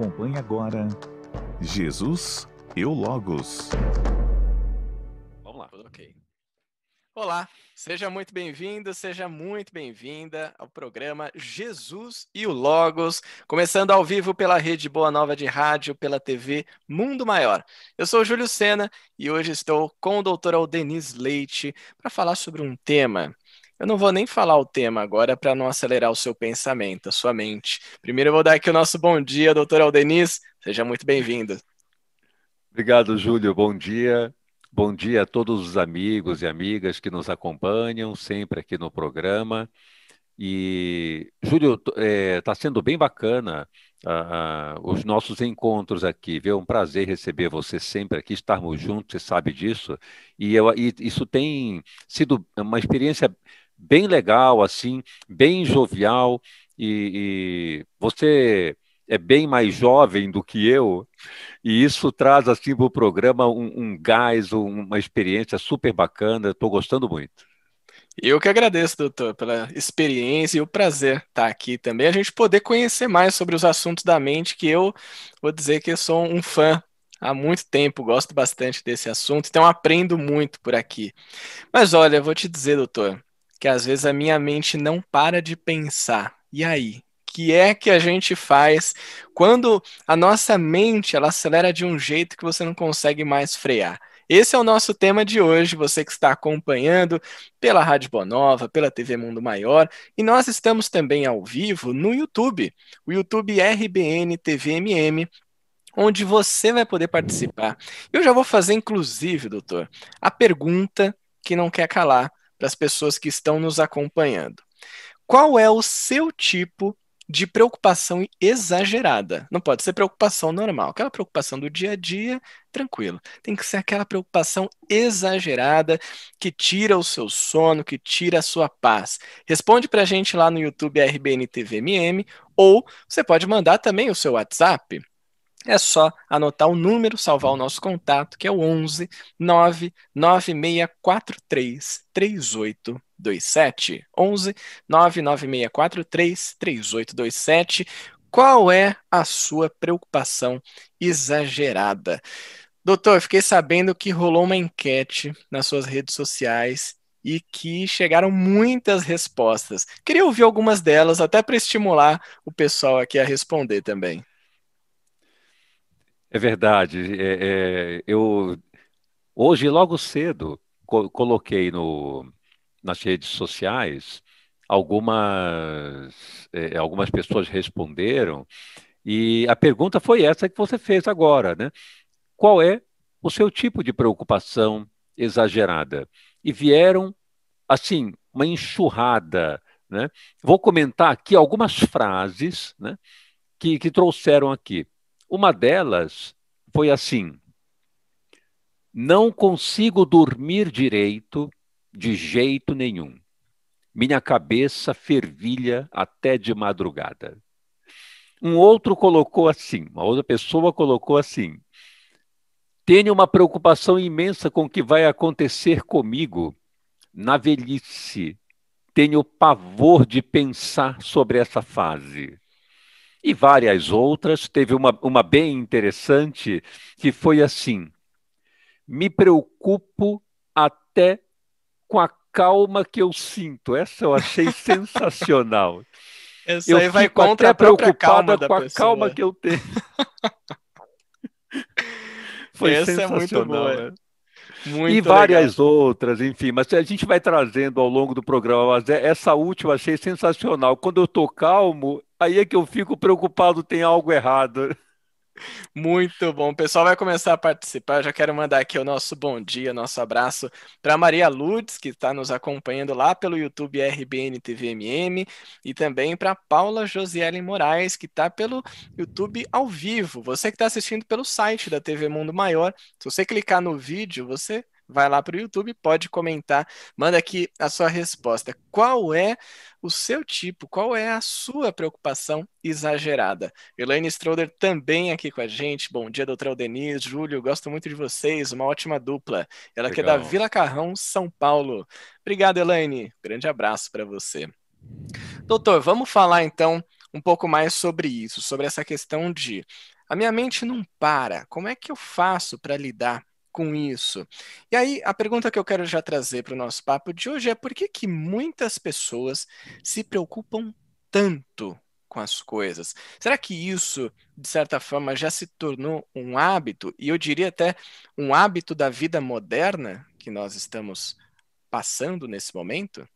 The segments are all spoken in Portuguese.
Acompanhe agora Jesus e o Logos. Vamos lá, tudo ok. Olá, seja muito bem-vindo, seja muito bem-vinda ao programa Jesus e o Logos, começando ao vivo pela Rede Boa Nova de Rádio, pela TV Mundo Maior. Eu sou Júlio Sena e hoje estou com o doutor Aldeniz Leite para falar sobre um tema eu não vou nem falar o tema agora para não acelerar o seu pensamento, a sua mente. Primeiro eu vou dar aqui o nosso bom dia, doutor Aldeniz. Seja muito bem-vindo. Obrigado, Júlio. Bom dia. Bom dia a todos os amigos e amigas que nos acompanham sempre aqui no programa. E, Júlio, está é, tá sendo bem bacana uh, uh, os nossos encontros aqui, viu? É um prazer receber você sempre aqui, estarmos juntos, você sabe disso. E, eu, e isso tem sido uma experiência bem legal, assim, bem jovial, e, e você é bem mais jovem do que eu, e isso traz assim para o programa um, um, gás, uma experiência super bacana. Estou gostando muito. Eu que agradeço, doutor, pela experiência e o prazer estar aqui também. A gente poder conhecer mais sobre os assuntos da mente, que eu vou dizer que eu sou um fã há muito tempo, gosto bastante desse assunto, então aprendo muito por aqui. Mas olha, vou te dizer, doutor, que às vezes a minha mente não para de pensar. E aí? que é que a gente faz quando a nossa mente ela acelera de um jeito que você não consegue mais frear. Esse é o nosso tema de hoje, você que está acompanhando pela Rádio Nova, pela TV Mundo Maior, e nós estamos também ao vivo no YouTube, o YouTube RBN TVMM, onde você vai poder participar. Eu já vou fazer inclusive, doutor, a pergunta que não quer calar para as pessoas que estão nos acompanhando. Qual é o seu tipo de preocupação exagerada. Não pode ser preocupação normal, aquela preocupação do dia a dia, tranquilo. Tem que ser aquela preocupação exagerada que tira o seu sono, que tira a sua paz. Responde para a gente lá no YouTube RBN TV MM ou você pode mandar também o seu WhatsApp é só anotar o número, salvar o hum. nosso contato, que é o 11 99643 3827. 11 99643 3827. Qual é a sua preocupação exagerada? Doutor, fiquei sabendo que rolou uma enquete nas suas redes sociais e que chegaram muitas respostas. Queria ouvir algumas delas, até para estimular o pessoal aqui a responder também. É verdade. É, é, eu hoje, logo cedo, co coloquei no, nas redes sociais algumas, é, algumas pessoas responderam, e a pergunta foi essa que você fez agora, né? Qual é o seu tipo de preocupação exagerada? E vieram, assim, uma enxurrada. Né? Vou comentar aqui algumas frases né, que, que trouxeram aqui. Uma delas foi assim: não consigo dormir direito de jeito nenhum. Minha cabeça fervilha até de madrugada. Um outro colocou assim, uma outra pessoa colocou assim: tenho uma preocupação imensa com o que vai acontecer comigo na velhice. Tenho pavor de pensar sobre essa fase e várias outras. Teve uma, uma bem interessante que foi assim: me preocupo até com a calma que eu sinto. Essa eu achei sensacional. Essa eu aí vai contra até a preocupada com a pessoa. calma que eu tenho. foi Essa sensacional. É muito boa. Muito e várias legal. outras, enfim. Mas a gente vai trazendo ao longo do programa. Mas é, essa última achei sensacional. Quando eu estou calmo, aí é que eu fico preocupado, tem algo errado. Muito bom. O pessoal vai começar a participar. Eu já quero mandar aqui o nosso bom dia, nosso abraço para Maria Lourdes, que está nos acompanhando lá pelo YouTube RBN TVMM, e também para Paula Josiele Moraes, que está pelo YouTube ao vivo. Você que está assistindo pelo site da TV Mundo Maior, se você clicar no vídeo, você vai lá para o YouTube, pode comentar, manda aqui a sua resposta. Qual é o seu tipo? Qual é a sua preocupação exagerada? Elaine Stroder também aqui com a gente. Bom dia, doutor Denis, Júlio, gosto muito de vocês, uma ótima dupla. Ela Legal. que é da Vila Carrão, São Paulo. Obrigado, Elaine. Grande abraço para você. Doutor, vamos falar então um pouco mais sobre isso, sobre essa questão de a minha mente não para. Como é que eu faço para lidar com isso? E aí, a pergunta que eu quero já trazer para o nosso papo de hoje é por que, que muitas pessoas se preocupam tanto com as coisas? Será que isso, de certa forma, já se tornou um hábito? E eu diria até um hábito da vida moderna que nós estamos passando nesse momento?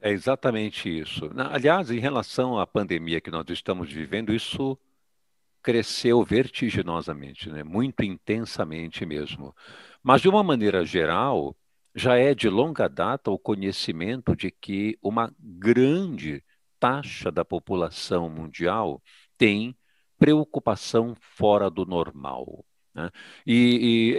É exatamente isso. Aliás, em relação à pandemia que nós estamos vivendo, isso cresceu vertiginosamente, né? muito intensamente mesmo. Mas, de uma maneira geral, já é de longa data o conhecimento de que uma grande taxa da população mundial tem preocupação fora do normal. Né? E,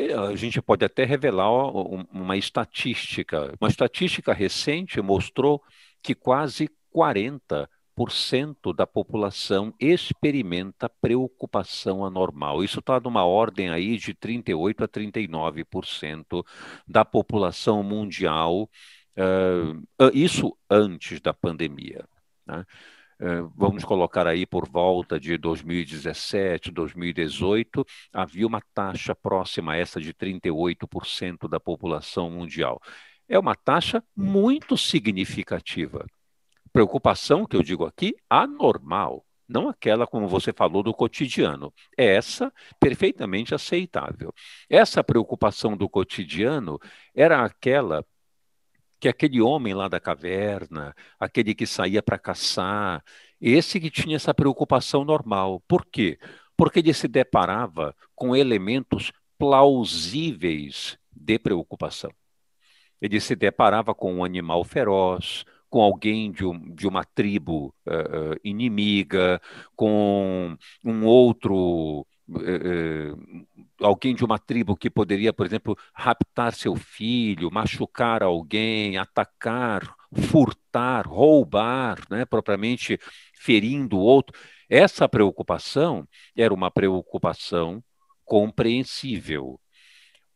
e, eh, a gente pode até revelar uma estatística. Uma estatística recente mostrou que quase 40 40% da população experimenta preocupação anormal. Isso está numa ordem aí de 38% a 39% da população mundial, uh, isso antes da pandemia. Né? Uh, vamos colocar aí por volta de 2017, 2018, havia uma taxa próxima a essa de 38% da população mundial. É uma taxa hum. muito significativa preocupação que eu digo aqui, anormal, não aquela como você falou do cotidiano. É essa perfeitamente aceitável. Essa preocupação do cotidiano era aquela que aquele homem lá da caverna, aquele que saía para caçar, esse que tinha essa preocupação normal. Por quê? Porque ele se deparava com elementos plausíveis de preocupação. Ele se deparava com um animal feroz, com alguém de, um, de uma tribo uh, inimiga, com um outro. Uh, alguém de uma tribo que poderia, por exemplo, raptar seu filho, machucar alguém, atacar, furtar, roubar, né, propriamente ferindo o outro. Essa preocupação era uma preocupação compreensível.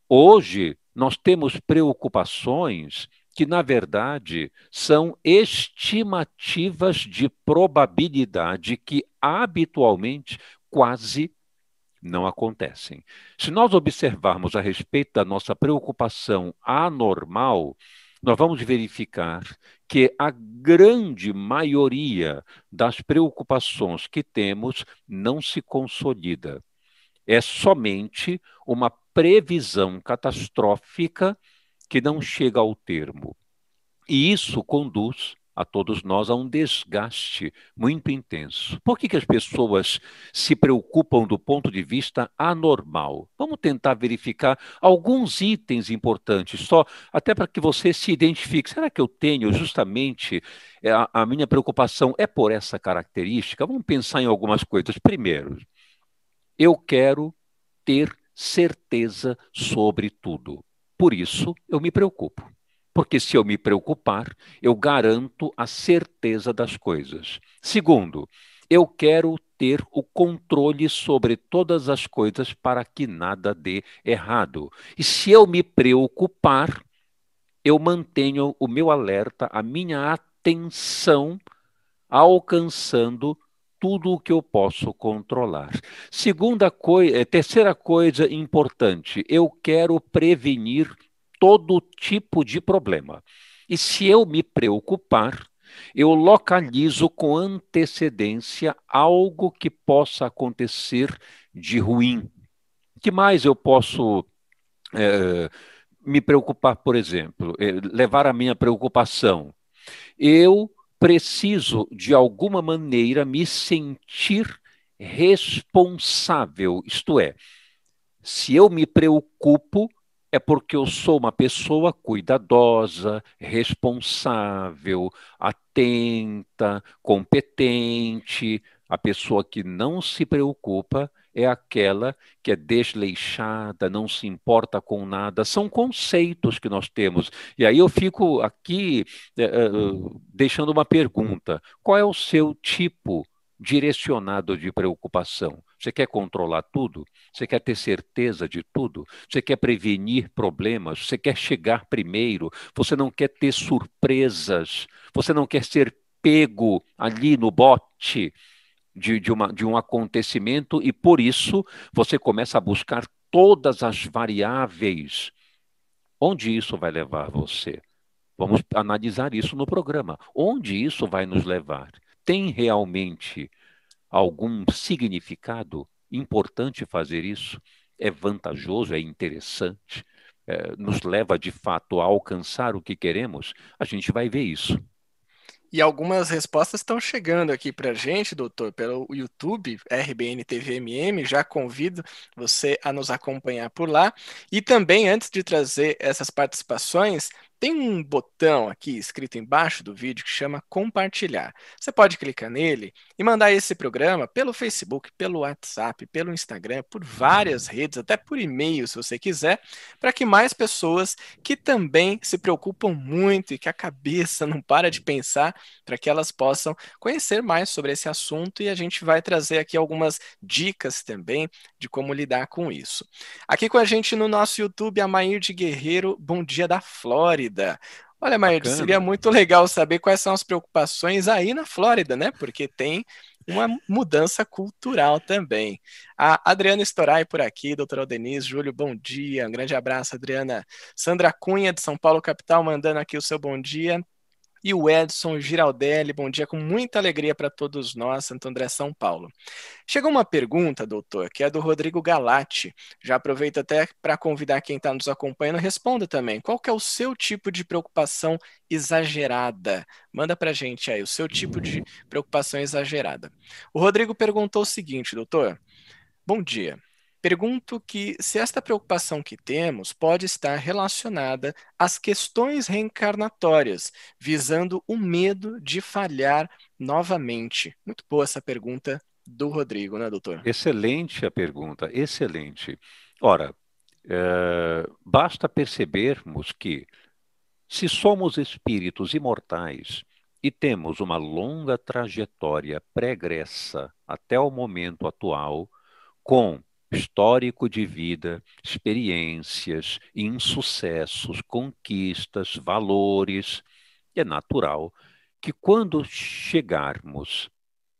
Hoje, nós temos preocupações que, na verdade, são estimativas de probabilidade que habitualmente quase não acontecem. Se nós observarmos a respeito da nossa preocupação anormal, nós vamos verificar que a grande maioria das preocupações que temos não se consolida. É somente uma previsão catastrófica que não chega ao termo. E isso conduz a todos nós a um desgaste muito intenso. Por que, que as pessoas se preocupam do ponto de vista anormal? Vamos tentar verificar alguns itens importantes, só até para que você se identifique. Será que eu tenho justamente é, a, a minha preocupação é por essa característica? Vamos pensar em algumas coisas. Primeiro, eu quero ter certeza sobre tudo. Por isso, eu me preocupo. Porque se eu me preocupar, eu garanto a certeza das coisas. Segundo, eu quero ter o controle sobre todas as coisas para que nada dê errado. E se eu me preocupar, eu mantenho o meu alerta, a minha atenção, alcançando tudo o que eu posso controlar. Segunda coisa, eh, terceira coisa importante, eu quero prevenir todo tipo de problema. E se eu me preocupar, eu localizo com antecedência algo que possa acontecer de ruim. Que mais eu posso é, me preocupar, por exemplo, eh, levar a minha preocupação? Eu preciso, de alguma maneira, me sentir responsável. Isto é, se eu me preocupo, é porque eu sou uma pessoa cuidadosa, responsável, atenta, competente. A pessoa que não se preocupa é aquela que é desleixada, não se importa com nada. São conceitos que nós temos. E aí eu fico aqui é, é, deixando uma pergunta: qual é o seu tipo direcionado de preocupação? Você quer controlar tudo? Você quer ter certeza de tudo? Você quer prevenir problemas? Você quer chegar primeiro? Você não quer ter surpresas? Você não quer ser pego ali no bote? de, de, uma, de um acontecimento e, por isso, você começa a buscar todas as variáveis. Onde isso vai levar você? Vamos analisar isso no programa. Onde isso vai nos levar? Tem realmente algum significado importante fazer isso? É vantajoso? É interessante? É, nos leva de fato a alcançar o que queremos? A gente vai ver isso. E algumas respostas estão chegando aqui para a gente, doutor, pelo YouTube, RBN TVMM. Já convido você a nos acompanhar por lá. E também, antes de trazer essas participações, tem um botão aqui escrito embaixo do vídeo que chama compartilhar. Você pode clicar nele e mandar esse programa pelo Facebook, pelo WhatsApp, pelo Instagram, por várias redes, até por e-mail se você quiser, para que mais pessoas que também se preocupam muito e que a cabeça não para de pensar, para que elas possam conhecer mais sobre esse assunto e a gente vai trazer aqui algumas dicas também de como lidar com isso. Aqui com a gente no nosso YouTube, a Mair de Guerreiro, bom dia da Flórida. Flórida. Olha, Maíra, seria muito legal saber quais são as preocupações aí na Flórida, né? Porque tem uma mudança cultural também. A Adriana Estorai por aqui, doutora Denise, Júlio, bom dia, um grande abraço, Adriana. Sandra Cunha, de São Paulo, capital, mandando aqui o seu bom dia e o Edson Giraldelli. Bom dia, com muita alegria para todos nós, Santo André, São Paulo. Chegou uma pergunta, doutor, que é do Rodrigo Galati. Já aproveito até para convidar quem está nos acompanhando, responda também. Qual que é o seu tipo de preocupação exagerada? Manda para gente aí o seu tipo de preocupação exagerada. O Rodrigo perguntou o seguinte, doutor. Bom dia. Pergunto que se esta preocupação que temos pode estar relacionada às questões reencarnatórias, visando o medo de falhar novamente. Muito boa essa pergunta do Rodrigo, né, doutor? Excelente a pergunta, excelente. Ora, é, basta percebermos que, se somos espíritos imortais e temos uma longa trajetória pregressa até o momento atual, com histórico de vida, experiências, insucessos, conquistas, valores. É natural que quando chegarmos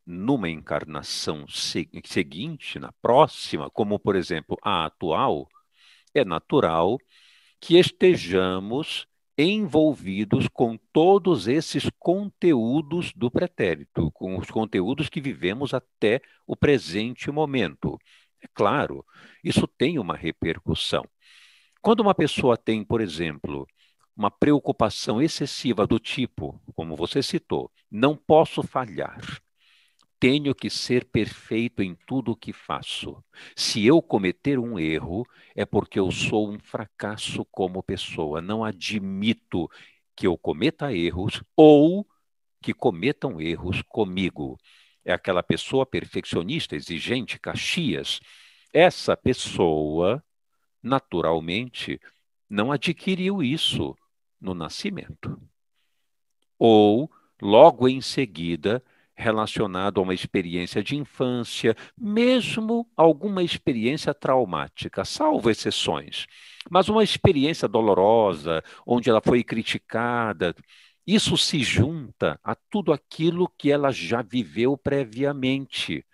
numa encarnação seguinte, na próxima, como por exemplo a atual, é natural que estejamos envolvidos com todos esses conteúdos do pretérito, com os conteúdos que vivemos até o presente momento. É claro, isso tem uma repercussão. Quando uma pessoa tem, por exemplo, uma preocupação excessiva do tipo, como você citou, não posso falhar, tenho que ser perfeito em tudo o que faço. Se eu cometer um erro, é porque eu sou um fracasso como pessoa. Não admito que eu cometa erros ou que cometam erros comigo é aquela pessoa perfeccionista, exigente, Caxias. Essa pessoa, naturalmente, não adquiriu isso no nascimento. Ou, logo em seguida, relacionado a uma experiência de infância, mesmo alguma experiência traumática, salvo exceções, mas uma experiência dolorosa, onde ela foi criticada, isso se junta a tudo aquilo que ela já viveu previamente.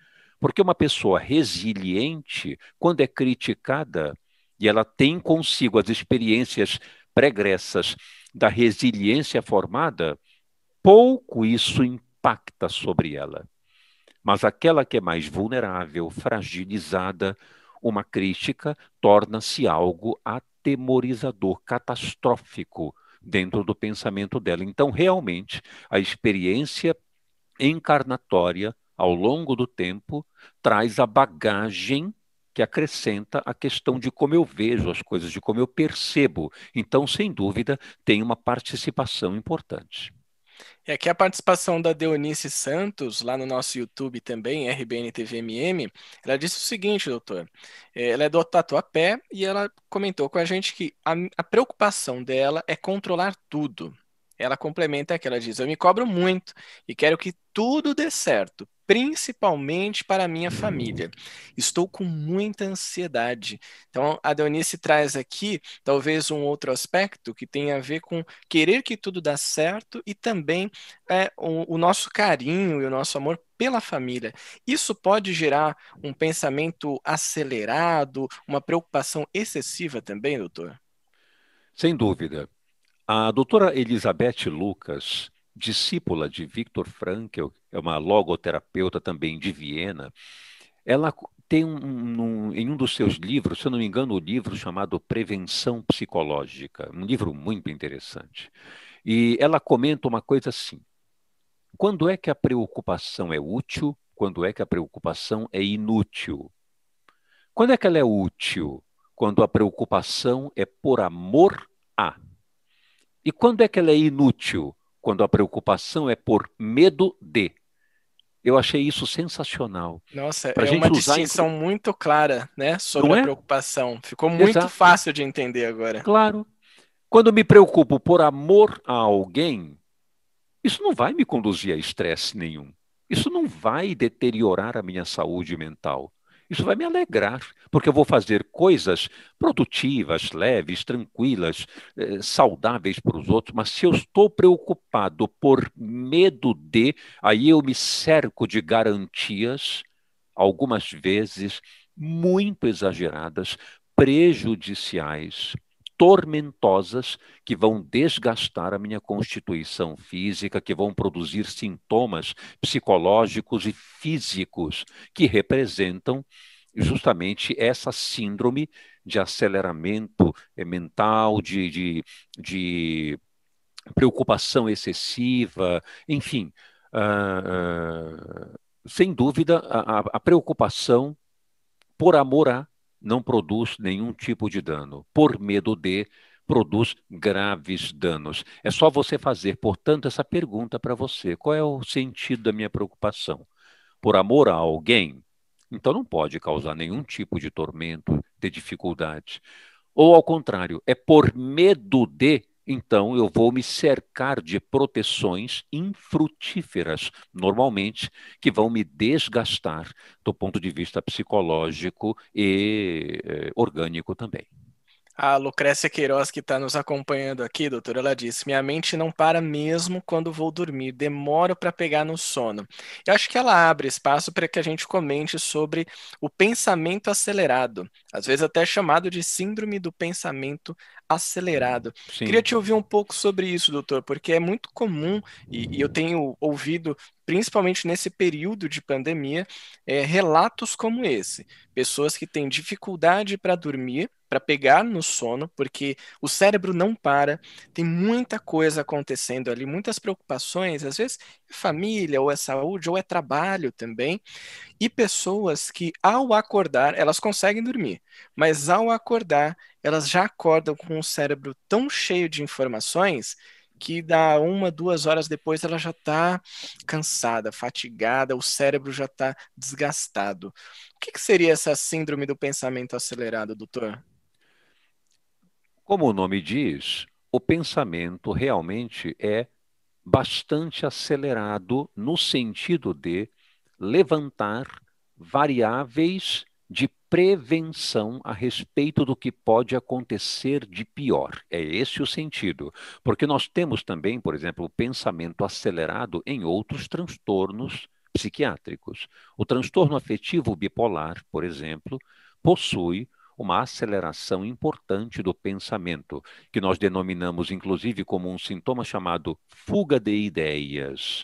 Porque uma pessoa resiliente, quando é criticada, e ela tem consigo as experiências pregressas da resiliência formada, pouco isso impacta sobre ela. Mas aquela que é mais vulnerável, fragilizada, uma crítica torna-se algo atemorizador, catastrófico dentro do pensamento dela. Então, realmente, a experiência encarnatória ao longo do tempo traz a bagagem que acrescenta a questão de como eu vejo as coisas, de como eu percebo. Então, sem dúvida, tem uma participação importante. É e aqui a participação da Deonice Santos, lá no nosso YouTube também, RBN TVMM, ela disse o seguinte, doutor, é, ela é do Tatuapé e ela comentou com a gente que a, a preocupação dela é controlar tudo, ela complementa aquela, ela diz: Eu me cobro muito e quero que tudo dê certo, principalmente para a minha família. Estou com muita ansiedade. Então, a Deonice traz aqui talvez um outro aspecto que tem a ver com querer que tudo dá certo e também é, o, o nosso carinho e o nosso amor pela família. Isso pode gerar um pensamento acelerado, uma preocupação excessiva também, doutor? Sem dúvida. A doutora Elizabeth Lucas, discípula de Viktor Frankl, é uma logoterapeuta também de Viena, ela tem um, um, em um dos seus livros, se eu não me engano, o um livro chamado Prevenção Psicológica, um livro muito interessante. E ela comenta uma coisa assim: quando é que a preocupação é útil? Quando é que a preocupação é inútil? Quando é que ela é útil? Quando a preocupação é por amor a. E quando é que ela é inútil? Quando a preocupação é por medo de. Eu achei isso sensacional. Nossa, pra é uma distinção muito clara, né, sobre a é? preocupação. Ficou muito Exato. fácil de entender agora. Claro. Quando me preocupo por amor a alguém, isso não vai me conduzir a estresse nenhum. Isso não vai deteriorar a minha saúde mental. Isso vai me alegrar, porque eu vou fazer coisas produtivas, leves, tranquilas, eh, saudáveis para os outros, mas se eu estou preocupado por medo de, aí eu me cerco de garantias, algumas vezes muito exageradas, prejudiciais tormentosas que vão desgastar a minha constituição física, que vão produzir sintomas psicológicos e físicos que representam justamente essa síndrome de aceleramento eh, mental, de, de, de preocupação excessiva, enfim. Uh, uh, sem dúvida, a, a preocupação por amor a não produz nenhum tipo de dano. Por medo de, produz graves danos. É só você fazer, portanto, essa pergunta para você: qual é o sentido da minha preocupação? Por amor a alguém? Então não pode causar nenhum tipo de tormento, de dificuldade. Ou ao contrário, é por medo de então eu vou me cercar de proteções infrutíferas, normalmente, que vão me desgastar do ponto de vista psicológico e eh, orgânico também. A Lucrécia Queiroz, que está nos acompanhando aqui, doutora, ela disse: Minha mente não para mesmo quando vou dormir, demoro para pegar no sono. Eu acho que ela abre espaço para que a gente comente sobre o pensamento acelerado, às vezes até chamado de síndrome do pensamento acelerado. Sim. Queria te ouvir um pouco sobre isso, doutor, porque é muito comum, e, e eu tenho ouvido, principalmente nesse período de pandemia, é, relatos como esse. Pessoas que têm dificuldade para dormir, para pegar no sono, porque o cérebro não para, tem muita coisa acontecendo ali, muitas preocupações, às vezes família, ou é saúde, ou é trabalho também. E pessoas que, ao acordar, elas conseguem dormir, mas ao acordar, elas já acordam com o cérebro tão cheio de informações que dá uma, duas horas depois ela já está cansada, fatigada, o cérebro já está desgastado. O que, que seria essa síndrome do pensamento acelerado, doutor? Como o nome diz, o pensamento realmente é bastante acelerado no sentido de levantar variáveis de prevenção a respeito do que pode acontecer de pior. É esse o sentido. Porque nós temos também, por exemplo, o pensamento acelerado em outros transtornos psiquiátricos. O transtorno afetivo bipolar, por exemplo, possui uma aceleração importante do pensamento, que nós denominamos inclusive como um sintoma chamado fuga de ideias.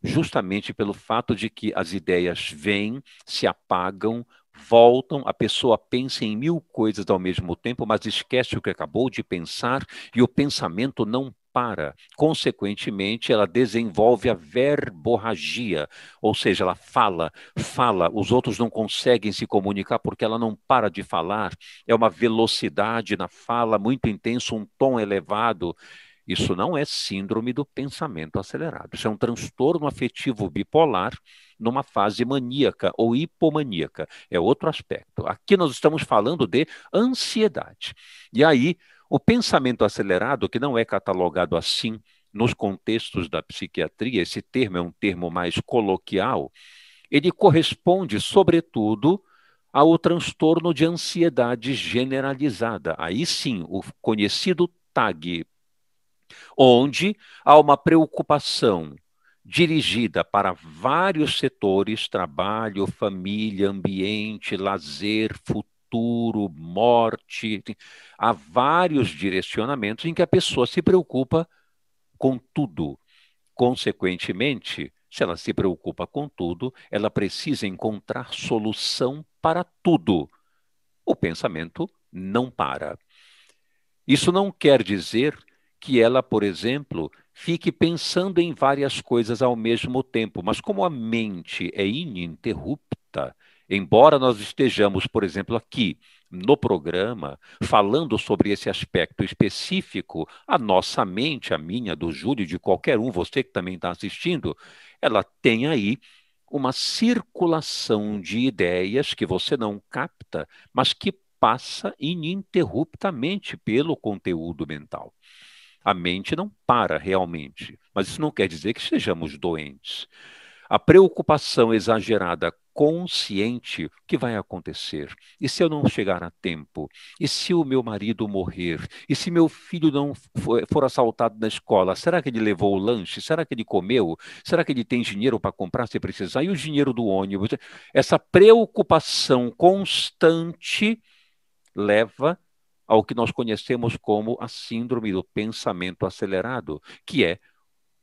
Justamente pelo fato de que as ideias vêm, se apagam, voltam, a pessoa pensa em mil coisas ao mesmo tempo, mas esquece o que acabou de pensar e o pensamento não para. Consequentemente, ela desenvolve a verborragia, ou seja, ela fala, fala, os outros não conseguem se comunicar porque ela não para de falar. É uma velocidade na fala muito intensa, um tom elevado. Isso não é síndrome do pensamento acelerado. Isso é um transtorno afetivo bipolar numa fase maníaca ou hipomaníaca. É outro aspecto. Aqui nós estamos falando de ansiedade. E aí, o pensamento acelerado, que não é catalogado assim nos contextos da psiquiatria, esse termo é um termo mais coloquial, ele corresponde, sobretudo, ao transtorno de ansiedade generalizada. Aí sim, o conhecido TAG, onde há uma preocupação dirigida para vários setores trabalho, família, ambiente, lazer, futuro futuro, morte. Há vários direcionamentos em que a pessoa se preocupa com tudo. Consequentemente, se ela se preocupa com tudo, ela precisa encontrar solução para tudo. O pensamento não para. Isso não quer dizer que ela, por exemplo, fique pensando em várias coisas ao mesmo tempo, mas como a mente é ininterrupta, Embora nós estejamos, por exemplo, aqui no programa, falando sobre esse aspecto específico, a nossa mente, a minha, do Júlio, de qualquer um, você que também está assistindo, ela tem aí uma circulação de ideias que você não capta, mas que passa ininterruptamente pelo conteúdo mental. A mente não para realmente, mas isso não quer dizer que sejamos doentes. A preocupação exagerada consciente o que vai acontecer. E se eu não chegar a tempo? E se o meu marido morrer? E se meu filho não for assaltado na escola? Será que ele levou o lanche? Será que ele comeu? Será que ele tem dinheiro para comprar se precisar? E o dinheiro do ônibus? Essa preocupação constante leva ao que nós conhecemos como a síndrome do pensamento acelerado, que é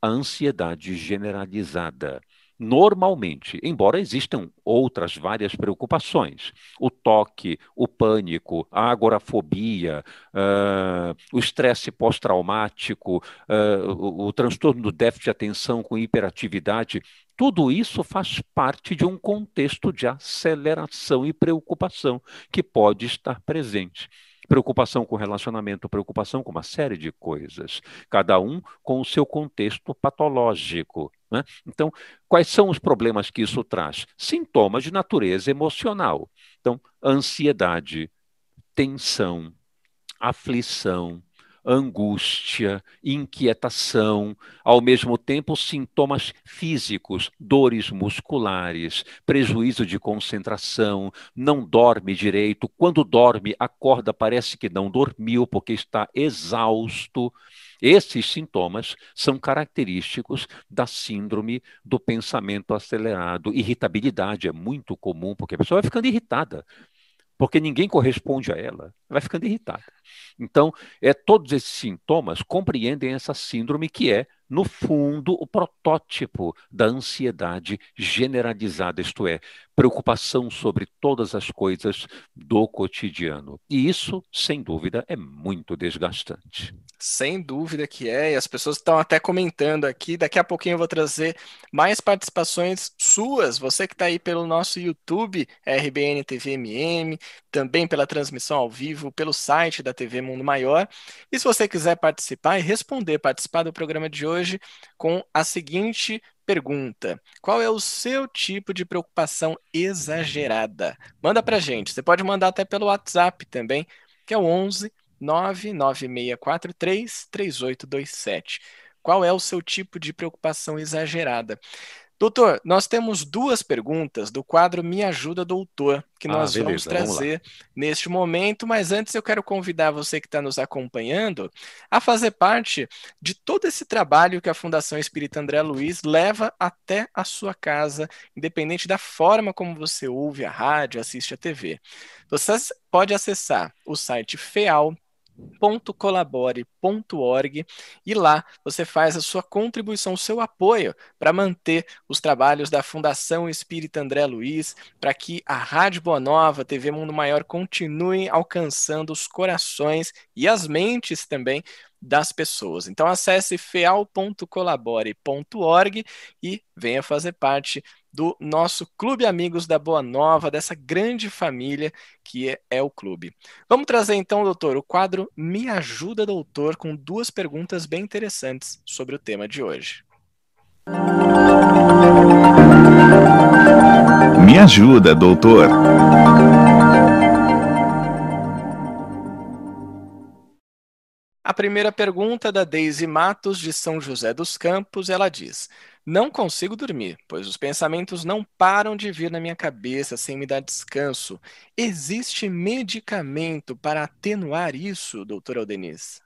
a ansiedade generalizada. Normalmente, embora existam outras várias preocupações, o toque, o pânico, a agorafobia, uh, o estresse pós-traumático, uh, o, o transtorno do déficit de atenção com hiperatividade, tudo isso faz parte de um contexto de aceleração e preocupação que pode estar presente preocupação com relacionamento, preocupação com uma série de coisas, cada um com o seu contexto patológico. Né? Então, quais são os problemas que isso traz? Sintomas de natureza emocional. Então, ansiedade, tensão, aflição, angústia, inquietação, ao mesmo tempo sintomas físicos, dores musculares, prejuízo de concentração, não dorme direito, quando dorme, acorda, parece que não dormiu porque está exausto. Esses sintomas são característicos da síndrome do pensamento acelerado. Irritabilidade é muito comum, porque a pessoa vai ficando irritada, porque ninguém corresponde a ela, vai ficando irritada. Então, é, todos esses sintomas compreendem essa síndrome que é, no fundo, o protótipo da ansiedade generalizada, isto é, preocupação sobre todas as coisas do cotidiano. E isso, sem dúvida, é muito desgastante. Sem dúvida que é, e as pessoas estão até comentando aqui. Daqui a pouquinho eu vou trazer mais participações suas, você que está aí pelo nosso YouTube, RBN MM, também pela transmissão ao vivo, pelo site da TV Mundo Maior. E se você quiser participar e responder, participar do programa de hoje com a seguinte pergunta: qual é o seu tipo de preocupação exagerada? Manda para gente. Você pode mandar até pelo WhatsApp também, que é o 11 99643 3827. Qual é o seu tipo de preocupação exagerada? Doutor, nós temos duas perguntas do quadro Me Ajuda Doutor, que ah, nós beleza, vamos trazer vamos neste momento, mas antes eu quero convidar você que está nos acompanhando a fazer parte de todo esse trabalho que a Fundação Espírita André Luiz leva até a sua casa, independente da forma como você ouve a rádio, assiste a TV. Você pode acessar o site FEAL www.colabore.org e lá você faz a sua contribuição, o seu apoio para manter os trabalhos da Fundação Espírita André Luiz, para que a Rádio Boa Nova, TV Mundo Maior continuem alcançando os corações e as mentes também das pessoas. Então acesse feal.colabore.org e venha fazer parte do nosso Clube Amigos da Boa Nova, dessa grande família que é, é, o clube. Vamos trazer então, doutor, o quadro Me Ajuda, Doutor, com duas perguntas bem interessantes sobre o tema de hoje. Me ajuda, doutor. A primeira pergunta da Daisy Matos, de São José dos Campos, ela diz: Não consigo dormir, pois os pensamentos não param de vir na minha cabeça sem me dar descanso. Existe medicamento para atenuar isso, doutora Aldeniz?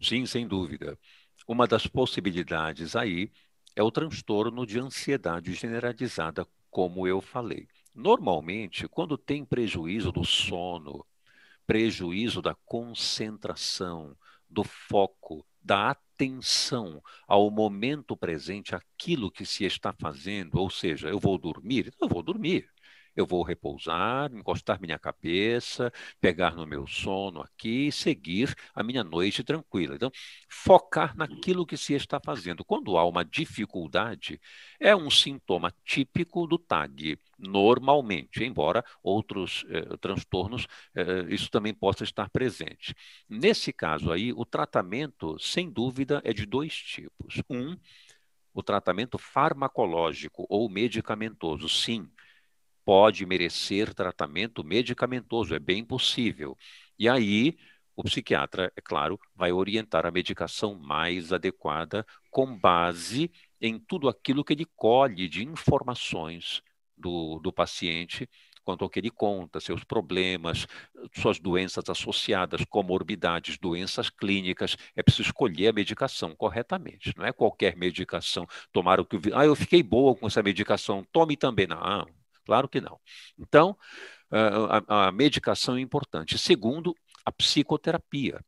Sim, sem dúvida. Uma das possibilidades aí é o transtorno de ansiedade generalizada, como eu falei. Normalmente, quando tem prejuízo do sono, prejuízo da concentração, do foco, da atenção ao momento presente, aquilo que se está fazendo, ou seja, eu vou dormir, eu vou dormir. Eu vou repousar, encostar minha cabeça, pegar no meu sono aqui e seguir a minha noite tranquila. Então, focar naquilo que se está fazendo. Quando há uma dificuldade, é um sintoma típico do TAG, normalmente, embora outros eh, transtornos eh, isso também possa estar presente. Nesse caso aí, o tratamento, sem dúvida, é de dois tipos. Um, o tratamento farmacológico ou medicamentoso, sim, pode merecer tratamento medicamentoso, é bem possível. E aí, o psiquiatra, é claro, vai orientar a medicação mais adequada com base em tudo aquilo que ele colhe de informações do, do paciente quanto ao que ele conta, seus problemas, suas doenças associadas, comorbidades, doenças clínicas. É preciso escolher a medicação corretamente. Não é qualquer medicação tomar o que. Ah, eu fiquei boa com essa medicação, tome também. Não, Claro que não. Então, a, a medicação é importante. Segundo, a psicoterapia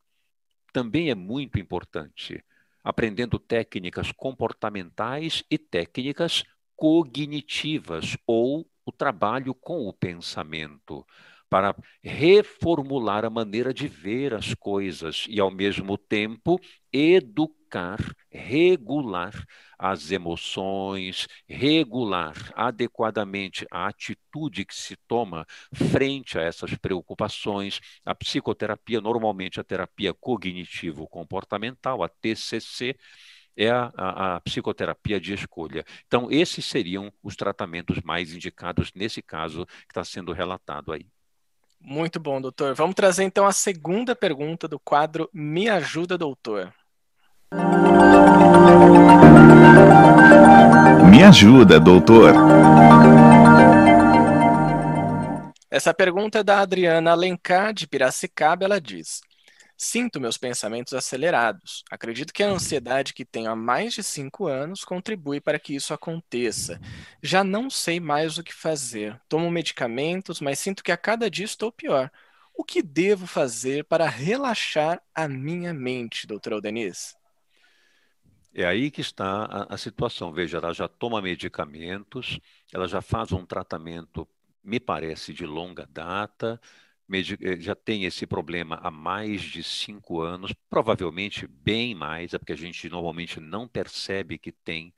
também é muito importante, aprendendo técnicas comportamentais e técnicas cognitivas ou o trabalho com o pensamento para reformular a maneira de ver as coisas e, ao mesmo tempo, educar aplicar, regular as emoções, regular adequadamente a atitude que se toma frente a essas preocupações. A psicoterapia, normalmente a terapia cognitivo-comportamental, a TCC, é a, a, a, psicoterapia de escolha. Então, esses seriam os tratamentos mais indicados nesse caso que está sendo relatado aí. Muito bom, doutor. Vamos trazer então a segunda pergunta do quadro Me Ajuda, Doutor. Me ajuda, doutor. Essa pergunta é da Adriana Alencar, de Piracicaba. Ela diz: Sinto meus pensamentos acelerados. Acredito que a ansiedade que tenho há mais de cinco anos contribui para que isso aconteça. Já não sei mais o que fazer. Tomo medicamentos, mas sinto que a cada dia estou pior. O que devo fazer para relaxar a minha mente, doutora Denise? É aí que está a, a situação. Veja, ela já toma medicamentos, ela já faz um tratamento, me parece, de longa data, eh, já tem esse problema há mais de cinco anos, provavelmente bem mais, é porque a gente normalmente não percebe que tem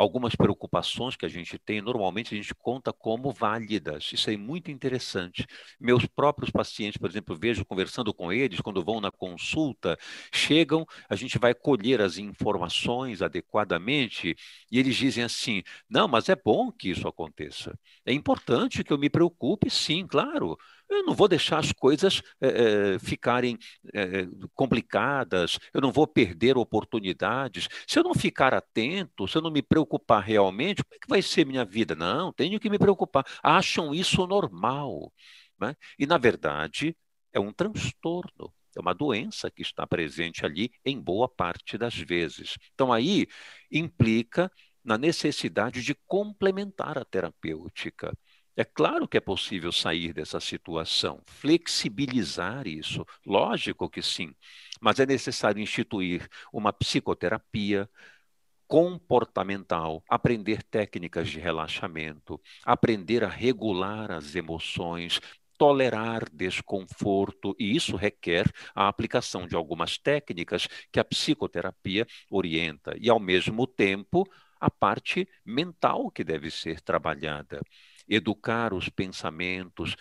algumas preocupações que a gente tem, normalmente a gente conta como válidas. Isso é muito interessante. Meus próprios pacientes, por exemplo, vejo conversando com eles, quando vão na consulta, chegam, a gente vai colher as informações adequadamente e eles dizem assim: não, mas é bom que isso aconteça. É importante que eu me preocupe, sim, claro. Eu não vou deixar as coisas é, ficarem é, complicadas, eu não vou perder oportunidades. Se eu não ficar atento, se eu não me preocupar realmente, como é que vai ser minha vida? Não, tenho que me preocupar. Acham isso normal. Né? E, na verdade, é um transtorno. É uma doença que está presente ali em boa parte das vezes. Então, aí implica na necessidade de complementar a terapêutica. É claro que é possível sair dessa situação, flexibilizar isso, lógico que sim, mas é necessário instituir uma psicoterapia comportamental, aprender técnicas de relaxamento, aprender a regular as emoções, tolerar desconforto, e isso requer a aplicação de algumas técnicas que a psicoterapia orienta, e ao mesmo tempo a parte mental que deve ser trabalhada educar os pensamentos,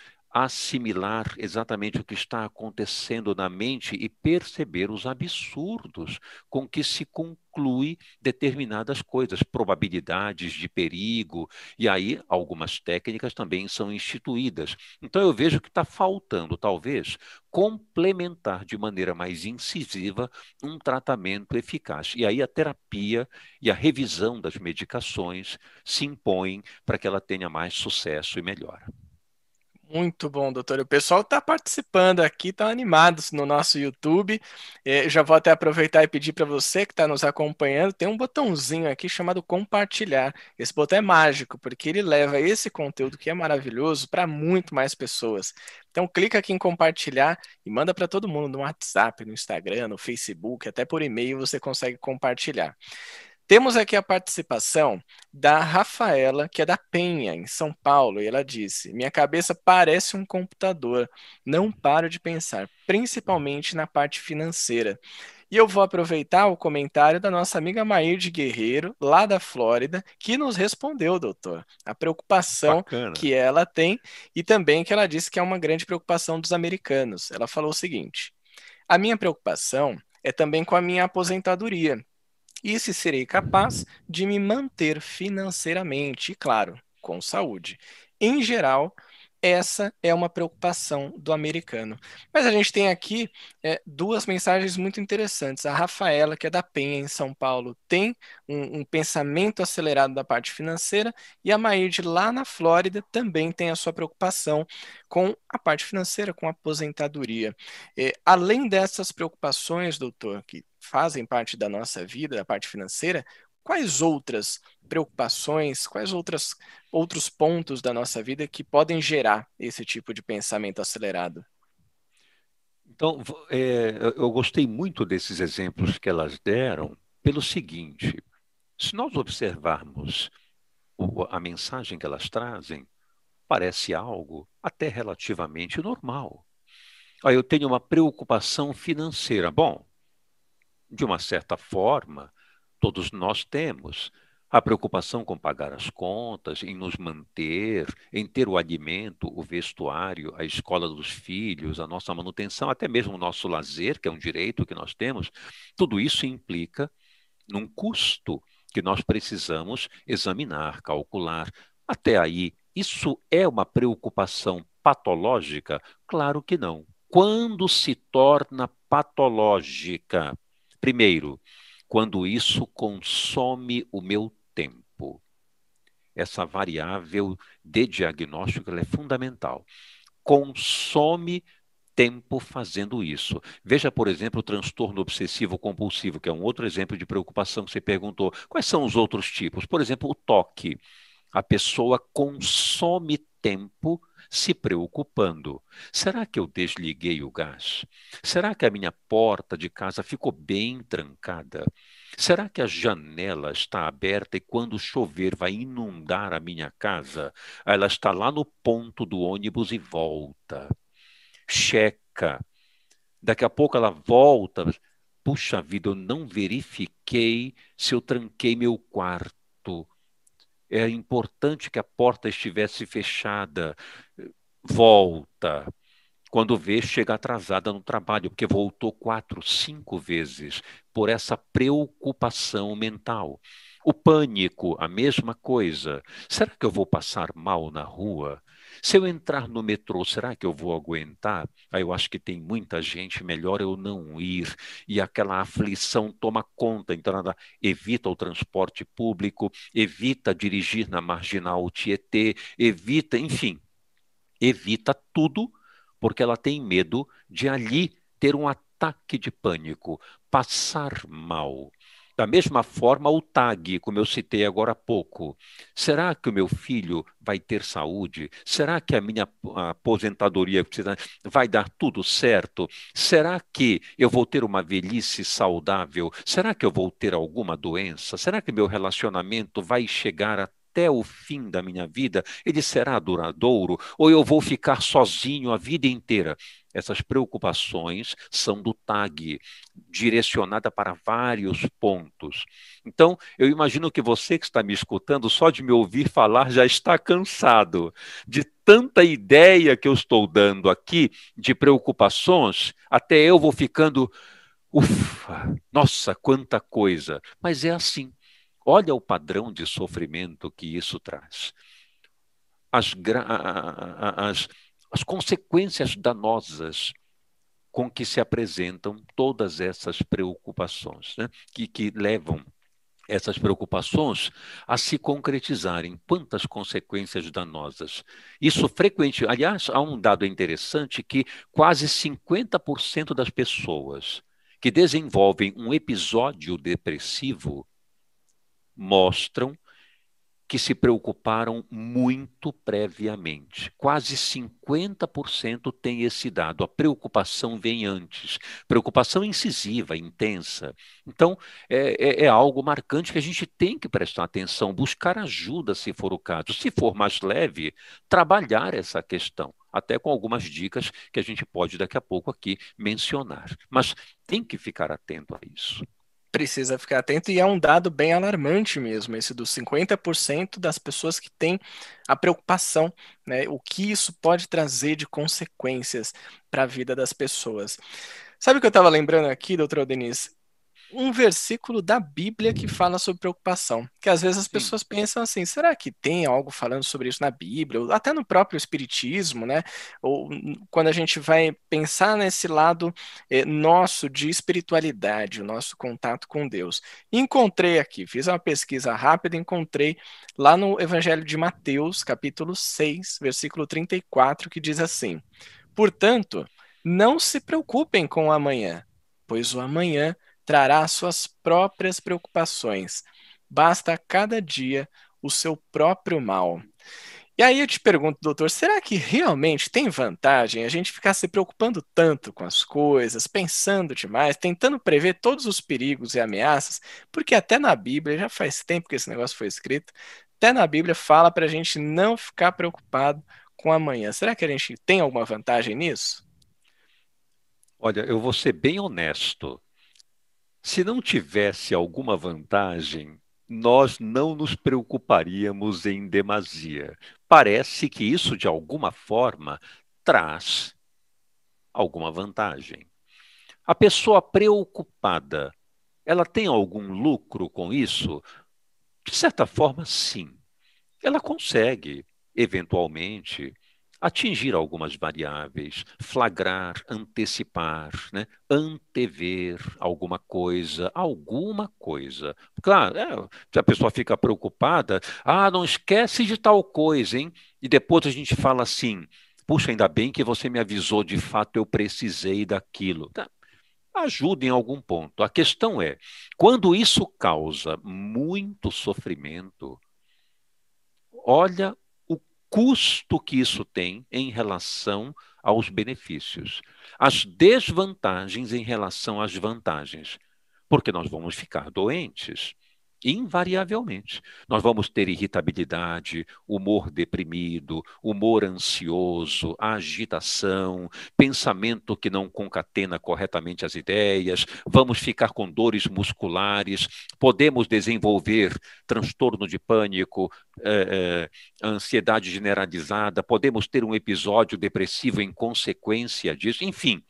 assimilar exatamente o que está acontecendo na mente e perceber os absurdos com que se conclui determinadas coisas, probabilidades de perigo, e aí algumas técnicas também são instituídas. Então eu vejo que está faltando, talvez, complementar de maneira mais incisiva um tratamento eficaz. E aí a terapia e a revisão das medicações se impõem para que ela tenha mais sucesso e melhora. Muito bom, doutor. O pessoal está participando aqui, estão animados no nosso YouTube. É, já vou até aproveitar e pedir para você que está nos acompanhando, tem um botãozinho aqui chamado compartilhar. Esse botão é mágico, porque ele leva esse conteúdo que é maravilhoso para muito mais pessoas. Então clica aqui em compartilhar e manda para todo mundo no WhatsApp, no Instagram, no Facebook, até por e-mail você consegue compartilhar. Temos aqui a participação da Rafaela, que é da Penha, em São Paulo, e ela disse: Minha cabeça parece um computador, não paro de pensar, principalmente na parte financeira. E eu vou aproveitar o comentário da nossa amiga de Guerreiro, lá da Flórida, que nos respondeu, doutor, a preocupação Bacana. que ela tem e também que ela disse que é uma grande preocupação dos americanos. Ela falou o seguinte: A minha preocupação é também com a minha aposentadoria, e se serei capaz de me manter financeiramente, e claro, com saúde. Em geral, essa é uma preocupação do americano. Mas a gente tem aqui é, duas mensagens muito interessantes. A Rafaela, que é da Penha, em São Paulo, tem um, um pensamento acelerado da parte financeira, e a Maíde lá na Flórida, também tem a sua preocupação com a parte financeira, com a aposentadoria. É, além dessas preocupações, doutor, que fazem parte da nossa vida, da parte financeira, quais outras preocupações, quais outras, outros pontos da nossa vida que podem gerar esse tipo de pensamento acelerado? Então, é, eu gostei muito desses exemplos que elas deram pelo seguinte: se nós observarmos a mensagem que elas trazem, parece algo até relativamente normal. Aí eu tenho uma preocupação financeira. Bom, de uma certa forma, todos nós temos. A preocupação com pagar as contas, em nos manter, em ter o alimento, o vestuário, a escola dos filhos, a nossa manutenção, até mesmo o nosso lazer, que é um direito que nós temos, tudo isso implica num custo que nós precisamos examinar, calcular. Até aí, isso é uma preocupação patológica? Claro que não. Quando se torna patológica? Primeiro, quando isso consome o meu tempo. Essa variável de diagnóstico é fundamental. Consome tempo fazendo isso. Veja, por exemplo, o transtorno obsessivo compulsivo, que é um outro exemplo de preocupação que você perguntou. Quais são os outros tipos? Por exemplo, o toque. A pessoa consome tempo se preocupando. Será que eu desliguei o gás? Será que a minha porta de casa ficou bem trancada? Será que a janela está aberta e quando chover vai inundar a minha casa? Ela está lá no ponto do ônibus e volta. Checa. Daqui a pouco ela volta. Puxa vida, eu não verifiquei se eu tranquei meu quarto é importante que a porta estivesse fechada. Volta. Quando vê, chega atrasada no trabalho, porque voltou quatro, cinco vezes por essa preocupação mental. O pânico, a mesma coisa. Será que eu vou passar mal na rua? Se eu entrar no metrô, será que eu vou aguentar? Aí eu acho que tem muita gente, melhor eu não ir. E aquela aflição toma conta. Então, ela evita o transporte público, evita dirigir na marginal Tietê, evita, enfim, evita tudo, porque ela tem medo de ali ter um ataque de pânico, passar mal. Da mesma forma, o TAG, como eu citei agora há pouco. Será que o meu filho vai ter saúde? Será que a minha aposentadoria vai dar tudo certo? Será que eu vou ter uma velhice saudável? Será que eu vou ter alguma doença? Será que meu relacionamento vai chegar a até o fim da minha vida, ele será duradouro ou eu vou ficar sozinho a vida inteira? essas preocupações são do TAG, direcionada para vários pontos. Então, eu imagino que você que está me escutando, só de me ouvir falar, já está cansado de tanta ideia que eu estou dando aqui, de preocupações, até eu vou ficando. Ufa, nossa, quanta coisa! Mas é assim. Olha o padrão de sofrimento que isso traz. As, as, as consequências danosas com que se apresentam todas essas preocupações, né? que, que levam essas preocupações a se concretizarem. Quantas consequências danosas. Isso frequente. Aliás, há um dado interessante que quase 50% das pessoas que desenvolvem um episódio depressivo mostram que se preocuparam muito previamente. Quase 50% tem esse dado. A preocupação vem antes. Preocupação incisiva, intensa. Então, é, é, é algo marcante que a gente tem que prestar atenção, buscar ajuda se for o caso. Se for mais leve, trabalhar essa questão até com algumas dicas que a gente pode daqui a pouco aqui mencionar. Mas tem que ficar atento a isso precisa ficar atento e é um dado bem alarmante mesmo, esse dos 50% das pessoas que têm a preocupação, né, o que isso pode trazer de consequências para a vida das pessoas. Sabe o que eu estava lembrando aqui, doutor Denise? um versículo da Bíblia que fala sobre preocupação. Que às vezes as Sim. pessoas pensam assim: será que tem algo falando sobre isso na Bíblia? Ou até no próprio Espiritismo, né? Ou quando a gente vai pensar nesse lado eh, nosso de espiritualidade, o nosso contato com Deus. Encontrei aqui, fiz uma pesquisa rápida, encontrei lá no Evangelho de Mateus, capítulo 6, versículo 34, que diz assim: Portanto, não se preocupem com o amanhã, pois o amanhã trará suas próprias preocupações. Basta a cada dia o seu próprio mal. E aí eu te pergunto, doutor, será que realmente tem vantagem a gente ficar se preocupando tanto com as coisas, pensando demais, tentando prever todos os perigos e ameaças? Porque até na Bíblia, já faz tempo que esse negócio foi escrito, até na Bíblia fala para a gente não ficar preocupado com amanhã. Será que a gente tem alguma vantagem nisso? Olha, eu vou ser bem honesto. Se não tivesse alguma vantagem, nós não nos preocuparíamos em demasia. Parece que isso, de alguma forma, traz alguma vantagem. A pessoa preocupada, ela tem algum lucro com isso? De certa forma, sim. Ela consegue, eventualmente, atingir algumas variáveis, flagrar, antecipar, né? antever alguma coisa, alguma coisa. Claro, é, a pessoa fica preocupada, ah, não esquece de tal coisa, hein? E depois a gente fala assim, puxa, ainda bem que você me avisou, de fato eu precisei daquilo. Tá? Ajuda em algum ponto. A questão é, quando isso causa muito sofrimento, olha custo que isso tem em relação aos benefícios, as desvantagens em relação às vantagens, porque nós vamos ficar doentes invariavelmente. Nós vamos ter irritabilidade, humor deprimido, humor ansioso, agitação, pensamento que não concatena corretamente as ideias, vamos ficar com dores musculares, podemos desenvolver transtorno de pânico, eh, eh, ansiedade generalizada, podemos ter um episódio depressivo em consequência disso, enfim,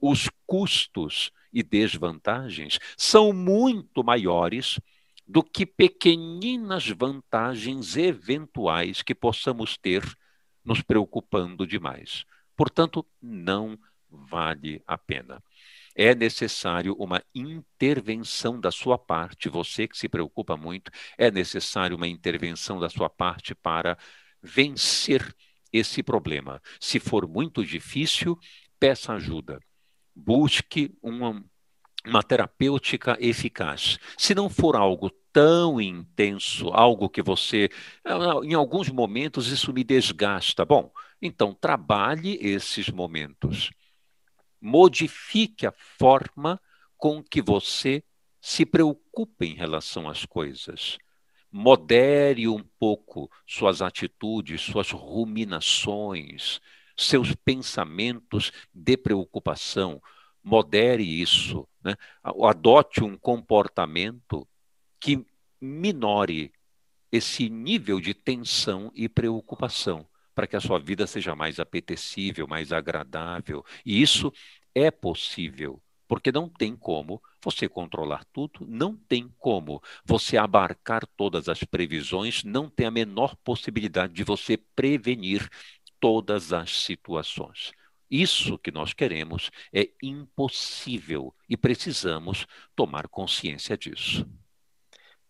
os custos e desvantagens são muito maiores do que pequeninas vantagens eventuais que possamos ter nos preocupando demais. Portanto, não vale a pena. É necessário uma intervenção da sua parte, você que se preocupa muito, é necessário uma intervenção da sua parte para vencer esse problema. Se for muito difícil, peça ajuda. Busque um uma terapêutica eficaz. Se não for algo tão intenso, algo que você, eh, em alguns momentos isso me desgasta. Bom, então trabalhe esses momentos. Modifique a forma com que você se preocupa em relação às coisas. Modere um pouco suas atitudes, suas ruminações, seus pensamentos de preocupação, modere isso, né? adote um comportamento que minore esse nível de tensão e preocupação, para que a sua vida seja mais apetecível, mais agradável. E isso é possível, porque não tem como você controlar tudo, não tem como você abarcar todas as previsões, não tem a menor possibilidade de você prevenir todas as situações. Isso que nós queremos é impossível e precisamos tomar consciência disso.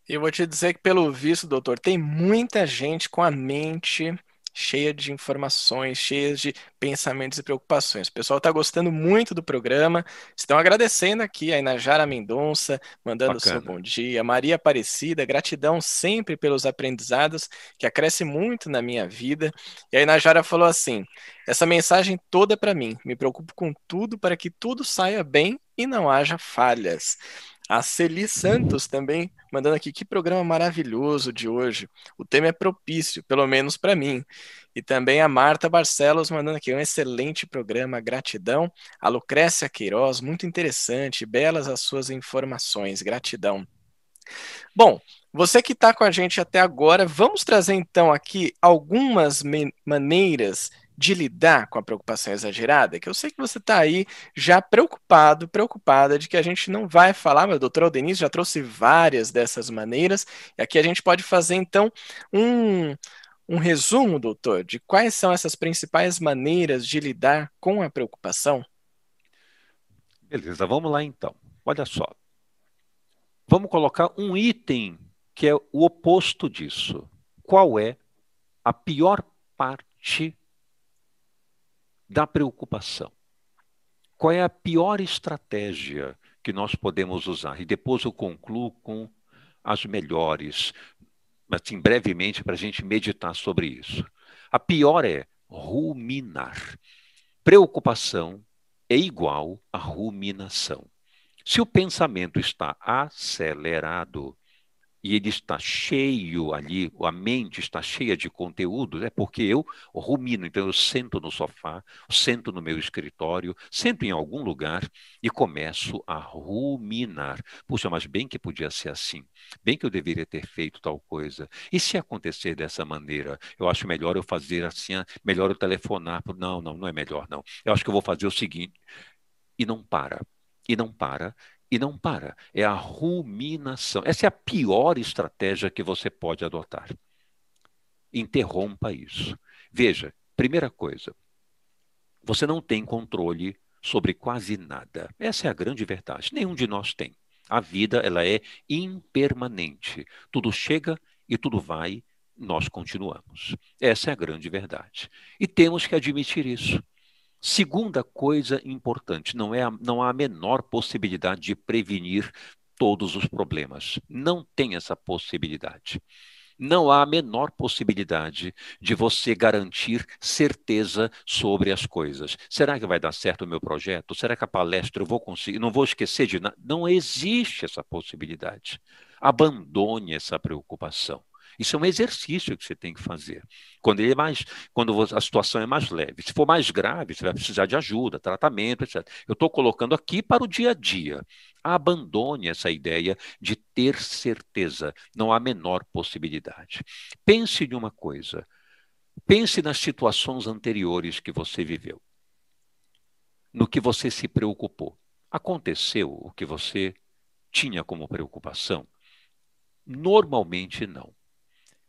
Eu vou te dizer que, pelo visto, doutor, tem muita gente com a mente cheia de informações, cheia de pensamentos e preocupações. O pessoal está gostando muito do programa, estão agradecendo aqui a Inajara Mendonça, mandando Bacana. seu bom dia, Maria Aparecida, gratidão sempre pelos aprendizados, que acresce muito na minha vida. E a Inajara falou assim: essa mensagem toda é para mim, me preocupo com tudo para que tudo saia bem e não haja falhas. A Celi Santos também mandando aqui que programa maravilhoso de hoje. O tema é propício, pelo menos para mim. E também a Marta Barcelos mandando aqui é um excelente programa, gratidão. A Lucrécia Queiroz, muito interessante, belas as suas informações, gratidão. Bom, você que está com a gente até agora, vamos trazer então aqui algumas maneiras de lidar com a preocupação exagerada? Que eu sei que você está aí já preocupado, preocupada de que a gente não vai falar, mas doutor doutora Denise já trouxe várias dessas maneiras, e aqui a gente pode fazer então um, um resumo, doutor, de quais são essas principais maneiras de lidar com a preocupação? Beleza, vamos lá então. Olha só. Vamos colocar um item que é o oposto disso. Qual é a pior parte da preocupação. Qual é a pior estratégia que nós podemos usar? E depois eu concluo com as melhores, assim, brevemente, para a gente meditar sobre isso. A pior é ruminar. Preocupação é igual a ruminação. Se o pensamento está acelerado, e ele está cheio ali, a mente está cheia de conteúdo, é porque eu rumino. Então eu sento no sofá, sento no meu escritório, sento em algum lugar e começo a ruminar. Puxa, mas bem que podia ser assim, bem que eu deveria ter feito tal coisa. E se acontecer dessa maneira, eu acho melhor eu fazer assim, ah, melhor eu telefonar. Não, não, não é melhor não. Eu acho que eu vou fazer o seguinte. E não para, e não para, e não para. É a ruminação. Essa é a pior estratégia que você pode adotar. Interrompa isso. Veja, primeira coisa, você não tem controle sobre quase nada. Essa é a grande verdade. Nenhum de nós tem. A vida ela é impermanente. Tudo chega e tudo vai. Nós continuamos. Essa é a grande verdade. E temos que admitir isso. Segunda coisa importante, não, é a, não há a menor possibilidade de prevenir todos os problemas. Não tem essa possibilidade. Não há a menor possibilidade de você garantir certeza sobre as coisas. Será que vai dar certo o meu projeto? Será que a palestra eu vou conseguir? Não vou esquecer de nada. Não existe essa possibilidade. Abandone essa preocupação. Isso é um exercício que você tem que fazer. Quando ele é mais, quando a situação é mais leve. Se for mais grave, você vai precisar de ajuda, tratamento, etc. Eu estou colocando aqui para o dia a dia. Abandone essa ideia de ter certeza. Não há a menor possibilidade. Pense em uma coisa. Pense nas situações anteriores que você viveu. No que você se preocupou. Aconteceu o que você tinha como preocupação? Normalmente não.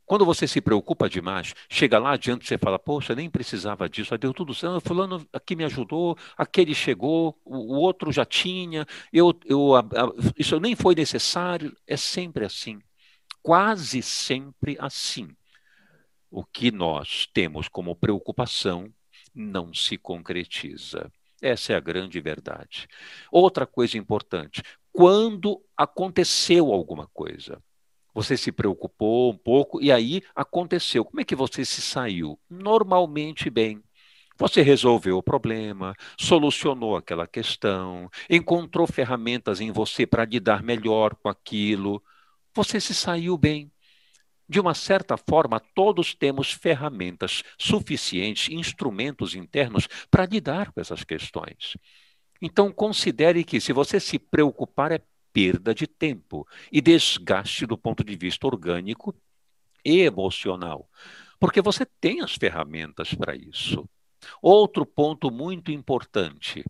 Quando você se preocupa demais, chega lá adiante, você fala, poxa, nem precisava disso, deu tudo certo, ah, fulano aqui me ajudou, aquele chegou, o, o outro já tinha, eu, eu, a, a, isso nem foi necessário, é sempre assim, quase sempre assim. O que nós temos como preocupação não se concretiza. Essa é a grande verdade. Outra coisa importante, quando aconteceu alguma coisa. Você se preocupou um pouco e aí aconteceu. Como é que você se saiu? Normalmente bem. Você resolveu o problema, solucionou aquela questão, encontrou ferramentas em você para lidar melhor com aquilo. Você se saiu bem. De uma certa forma, todos temos ferramentas suficientes, instrumentos internos para lidar com essas questões. Então, considere que se você se preocupar é perda de tempo e desgaste do ponto de vista orgânico e emocional, porque você tem as ferramentas para isso. Outro ponto muito importante: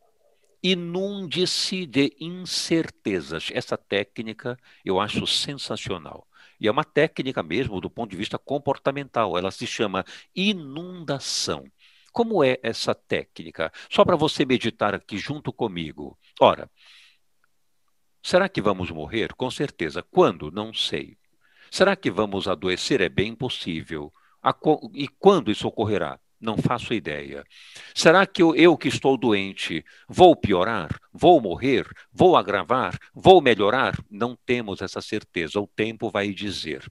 inunde-se de incertezas. Essa técnica eu acho sensacional. E é uma técnica mesmo do ponto de vista comportamental. Ela se chama inundação. Como é essa técnica? Só para você meditar aqui junto comigo. Ora, Será que vamos morrer? Com certeza. Quando? Não sei. Será que vamos adoecer? É bem possível. E quando isso ocorrerá? Não faço ideia. Será que eu, eu, que estou doente vou piorar? Vou morrer? Vou agravar? Vou melhorar? Não temos essa certeza. O tempo vai dizer.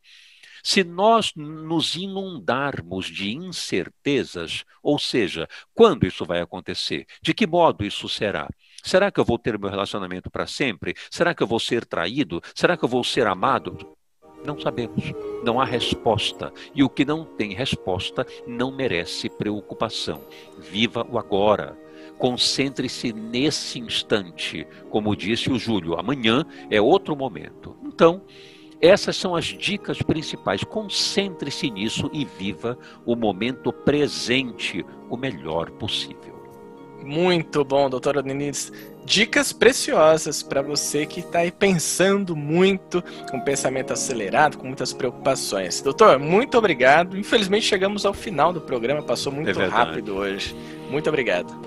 Se nós nos inundarmos de incertezas, ou seja, quando isso vai acontecer, de que modo isso será, Será que eu vou ter meu relacionamento para sempre? Será que eu vou ser traído? Será que eu vou ser amado? Não sabemos. Não há resposta. E o que não tem resposta não merece preocupação. Viva o agora. Concentre-se nesse instante. Como disse o Júlio, amanhã é outro momento. Então, essas são as dicas principais. Concentre-se nisso e viva o momento presente o melhor possível. Muito bom, doutora Denise. Dicas preciosas para você que está aí pensando muito, com pensamento acelerado, com muitas preocupações. Doutor, muito obrigado. Infelizmente chegamos ao final do programa, passou muito é rápido hoje. Muito obrigado.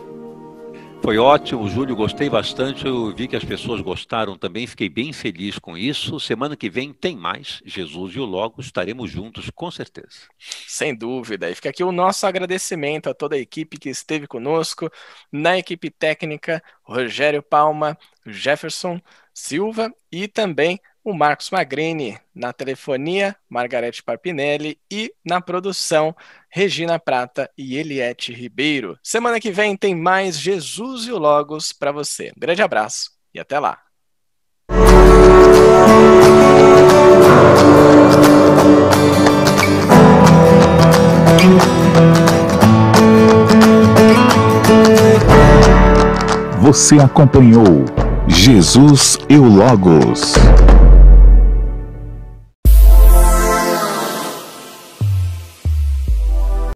Foi ótimo, Júlio, gostei bastante. Eu vi que as pessoas gostaram também, fiquei bem feliz com isso. Semana que vem tem mais Jesus e o Logo, estaremos juntos com certeza. Sem dúvida. E fica aqui o nosso agradecimento a toda a equipe que esteve conosco, na equipe técnica, Rogério Palma, Jefferson Silva e também o Marcos Magrini, na telefonia, Margarete Parpinelli e na produção, Regina Prata e Eliette Ribeiro. Semana que vem tem mais Jesus e o Logos para você. Um grande abraço e até lá. Você acompanhou Jesus e o Logos.